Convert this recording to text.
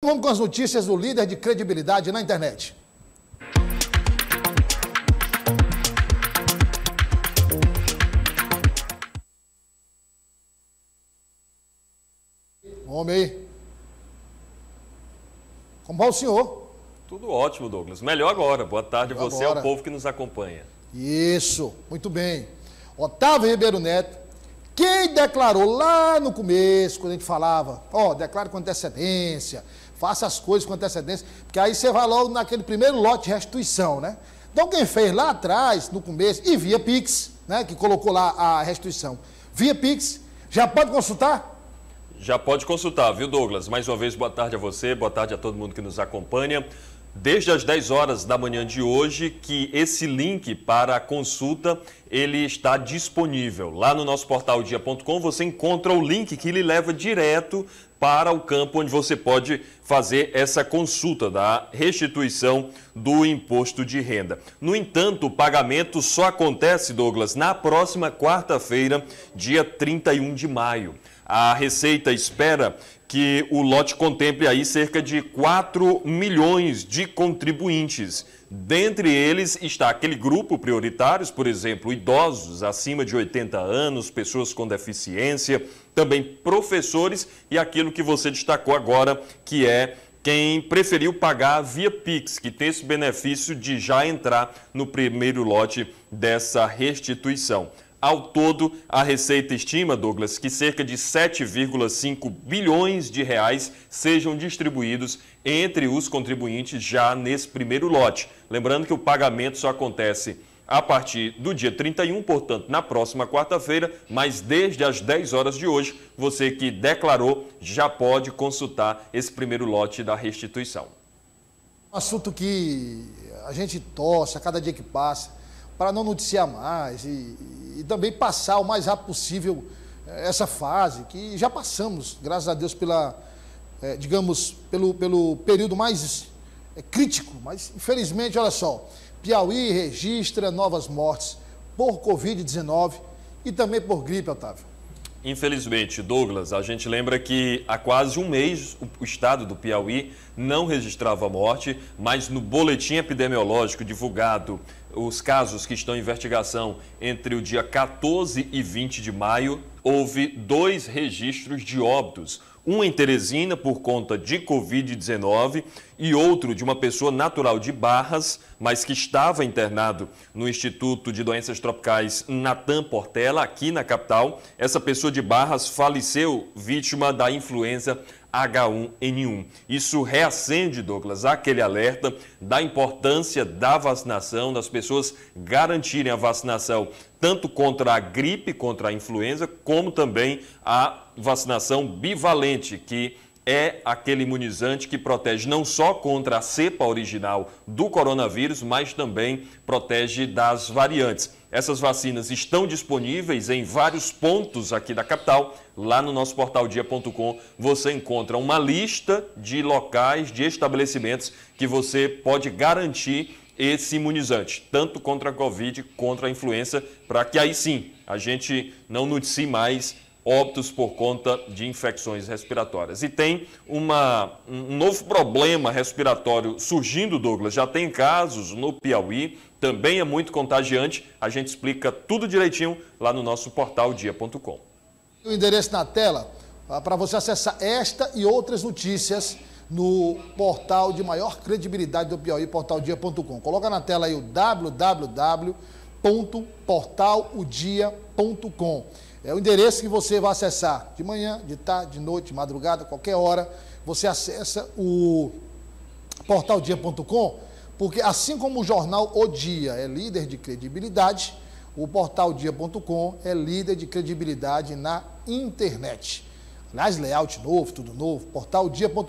Vamos com as notícias do líder de credibilidade na internet. Homem Como vai o senhor? Tudo ótimo, Douglas. Melhor agora. Boa tarde Melhor você e ao povo que nos acompanha. Isso, muito bem. Otávio Ribeiro Neto, quem declarou lá no começo, quando a gente falava, ó, oh, declara com antecedência, Faça as coisas com antecedência, porque aí você vai logo naquele primeiro lote de restituição, né? Então quem fez lá atrás, no começo, e via Pix, né, que colocou lá a restituição, via Pix, já pode consultar? Já pode consultar, viu, Douglas? Mais uma vez, boa tarde a você, boa tarde a todo mundo que nos acompanha. Desde as 10 horas da manhã de hoje que esse link para a consulta ele está disponível. Lá no nosso portal dia.com você encontra o link que lhe leva direto para o campo onde você pode fazer essa consulta da restituição do imposto de renda. No entanto, o pagamento só acontece, Douglas, na próxima quarta-feira, dia 31 de maio. A Receita espera que o lote contemple aí cerca de 4 milhões de contribuintes. Dentre eles está aquele grupo prioritários, por exemplo, idosos acima de 80 anos, pessoas com deficiência, também professores e aquilo que você destacou agora, que é quem preferiu pagar via Pix, que tem esse benefício de já entrar no primeiro lote dessa restituição. Ao todo, a Receita estima, Douglas, que cerca de 7,5 bilhões de reais sejam distribuídos entre os contribuintes já nesse primeiro lote. Lembrando que o pagamento só acontece a partir do dia 31, portanto, na próxima quarta-feira, mas desde as 10 horas de hoje, você que declarou já pode consultar esse primeiro lote da restituição. Um assunto que a gente torce a cada dia que passa para não noticiar mais e, e também passar o mais rápido possível eh, essa fase, que já passamos, graças a Deus, pela, é, digamos, pelo, pelo período mais é, crítico. Mas, infelizmente, olha só, Piauí registra novas mortes por Covid-19 e também por gripe, Otávio. Infelizmente, Douglas, a gente lembra que há quase um mês o estado do Piauí não registrava morte, mas no boletim epidemiológico divulgado, os casos que estão em investigação entre o dia 14 e 20 de maio, houve dois registros de óbitos um em Teresina por conta de Covid-19 e outro de uma pessoa natural de Barras, mas que estava internado no Instituto de Doenças Tropicais Natan Portela, aqui na capital. Essa pessoa de Barras faleceu vítima da influenza H1N1. Isso reacende, Douglas, aquele alerta da importância da vacinação, das pessoas garantirem a vacinação tanto contra a gripe, contra a influenza, como também a vacinação bivalente, que é aquele imunizante que protege não só contra a cepa original do coronavírus, mas também protege das variantes. Essas vacinas estão disponíveis em vários pontos aqui da capital. Lá no nosso portal dia.com você encontra uma lista de locais, de estabelecimentos que você pode garantir esse imunizante, tanto contra a Covid, contra a influenza, para que aí sim a gente não noticie mais óbitos por conta de infecções respiratórias. E tem uma, um novo problema respiratório surgindo, Douglas. Já tem casos no Piauí, também é muito contagiante. A gente explica tudo direitinho lá no nosso portal dia.com. O endereço na tela ah, para você acessar esta e outras notícias no portal de maior credibilidade do Piauí, portaldia.com. Coloca na tela aí o www.portalodia.com. É o endereço que você vai acessar de manhã, de tarde, de noite, de madrugada, qualquer hora. Você acessa o portaldia.com, porque assim como o jornal O Dia é líder de credibilidade, o portaldia.com é líder de credibilidade na internet. Aliás, layout novo, tudo novo, portaldia.com.